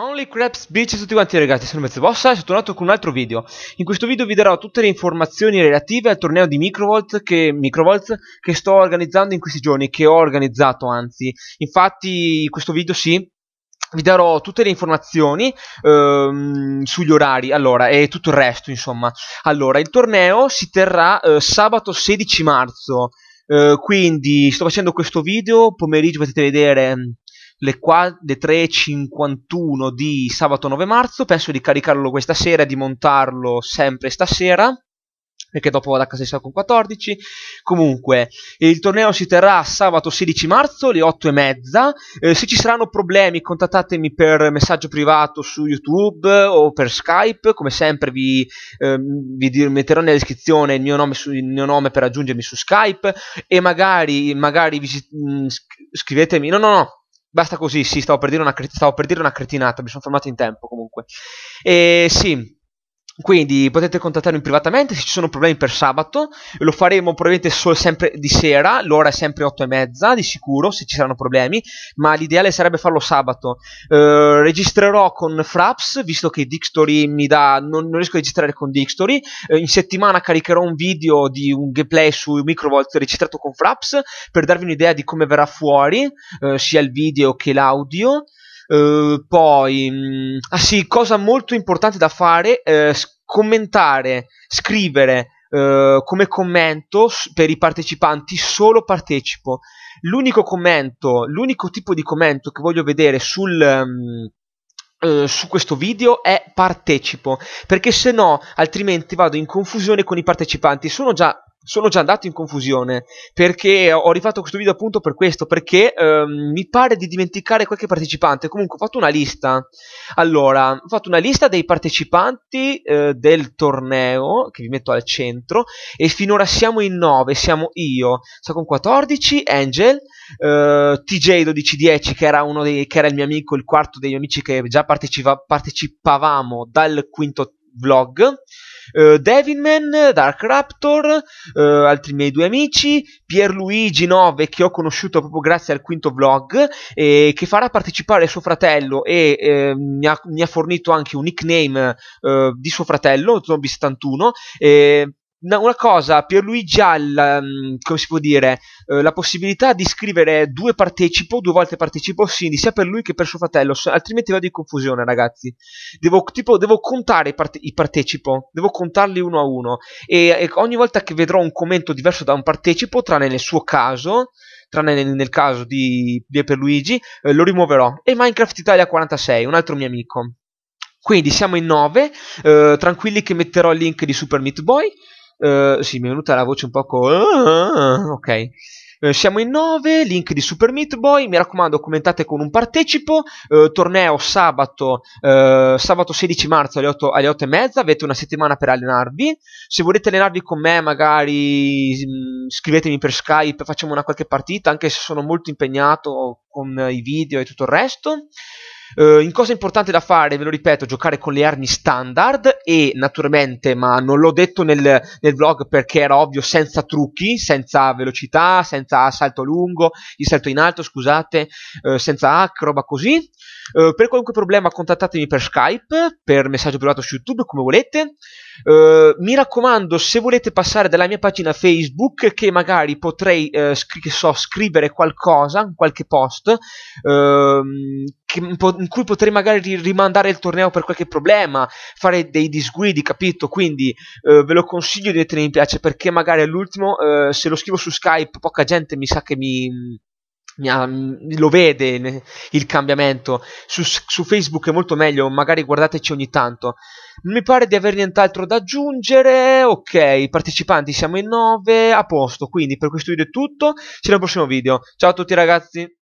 Only Craps Beach tutti quanti ragazzi, sono Mezzobossa e sono tornato con un altro video. In questo video vi darò tutte le informazioni relative al torneo di Microvolt che, Microvolt che sto organizzando in questi giorni, che ho organizzato anzi. Infatti questo video sì, vi darò tutte le informazioni ehm, sugli orari allora, e tutto il resto insomma. Allora, il torneo si terrà eh, sabato 16 marzo. Uh, quindi sto facendo questo video pomeriggio potete vedere le, qua- le 3.51 di sabato 9 marzo. Penso di caricarlo questa sera e di montarlo sempre stasera perché dopo vado a casa di con 14. Comunque, il torneo si terrà sabato 16 marzo alle 8 e mezza. Eh, se ci saranno problemi, contattatemi per messaggio privato su YouTube o per Skype. Come sempre, vi, ehm, vi metterò nella descrizione il mio, nome, su, il mio, nome per aggiungermi su Skype. E magari, magari vi, mh, mm, scrivetemi. No, no, no Basta così, sì, stavo per dire una, stavo per dire una cretinata, mi sono fermato in tempo comunque. E sì, quindi potete contattarmi privatamente se ci sono problemi per sabato. Lo faremo probabilmente solo sempre di sera. L'ora è sempre 8 e mezza, di sicuro, se ci saranno problemi. Ma l'ideale sarebbe farlo sabato. Eh, registrerò con Fraps, visto che Dixtory mi dà. Non, non riesco a registrare con Dixtory. Eh, in settimana caricherò un video di un gameplay su Microvolt registrato con Fraps per darvi un'idea di come verrà fuori, eh, sia il video che l'audio. Ehm, poi, mh, mm, ah sì, cosa molto importante da fare, eh, commentare, scrivere eh, come commento per i partecipanti solo partecipo. L'unico commento, l'unico tipo di commento che voglio vedere sul... Um, Uh, su questo video è partecipo perché se no altrimenti vado in confusione con i partecipanti sono già sono già andato in confusione perché ho rifatto questo video appunto per questo perché ehm, mi pare di dimenticare qualche partecipante comunque ho fatto una lista allora ho fatto una lista dei partecipanti eh, del torneo che vi metto al centro e finora siamo in 9 siamo io sono con 14 Angel eh, TJ1210 che era uno dei che era il mio amico il quarto dei miei amici che già partecipa, partecipavamo dal quinto vlog, eh, Devilman, Dark Raptor, eh, altri miei due amici, Pierluigi Nove che ho conosciuto proprio grazie al quinto vlog e che farà partecipare suo fratello e eh, mi ha, mi, ha, fornito anche un nickname eh, di suo fratello, Zombie71, E una cosa per lui già la, mm, come si può dire eh, la possibilità di scrivere due partecipo due volte partecipo quindi sia per lui che per suo fratello altrimenti vado in confusione ragazzi devo, tipo, devo contare i, parte- i, partecipo devo contarli uno a uno e, e, ogni volta che vedrò un commento diverso da un partecipo tranne nel suo caso tranne nel, caso di, di Perluigi eh, lo rimuoverò e Minecraft Italia 46 un altro mio amico quindi siamo in 9 eh, tranquilli che metterò il link di Super Meat Boy eh, sì, mi è venuta la voce un po' Uh, ah, ok. Eh, siamo in 9, link di Super Meat Boy, mi raccomando commentate con un partecipo, eh, torneo sabato, sabato 16 marzo alle 8, alle 8 e mezza, avete una settimana per allenarvi, se volete allenarvi con me magari mm, scrivetemi per Skype, facciamo una qualche partita, anche se sono molto impegnato con i video e tutto il resto. Uh, in cosa importante da fare, ve lo ripeto, giocare con le armi standard e naturalmente, ma non l'ho detto nel, nel vlog perché era ovvio, senza trucchi, senza velocità, senza salto lungo, il salto in alto, scusate, uh, senza hack, roba così. Uh, per qualunque problema contattatemi per Skype, per messaggio privato su YouTube, come volete. mi raccomando, se volete passare dalla mia pagina Facebook, che magari potrei, scri- so, scrivere qualcosa, qualche post, ehm, che, in cui potrei magari rimandare il torneo per qualche problema, fare dei disguidi, capito? Quindi eh, ve lo consiglio di mettere mi piace perché magari all'ultimo eh, se lo scrivo su Skype poca gente mi sa che mi... Mia, lo vede il cambiamento. Su, su, Facebook è molto meglio, magari guardateci ogni tanto. non Mi pare di aver nient'altro da aggiungere. Ok, partecipanti siamo in 9, a posto. Quindi per questo video è tutto. Ci vediamo al prossimo video. Ciao a tutti ragazzi.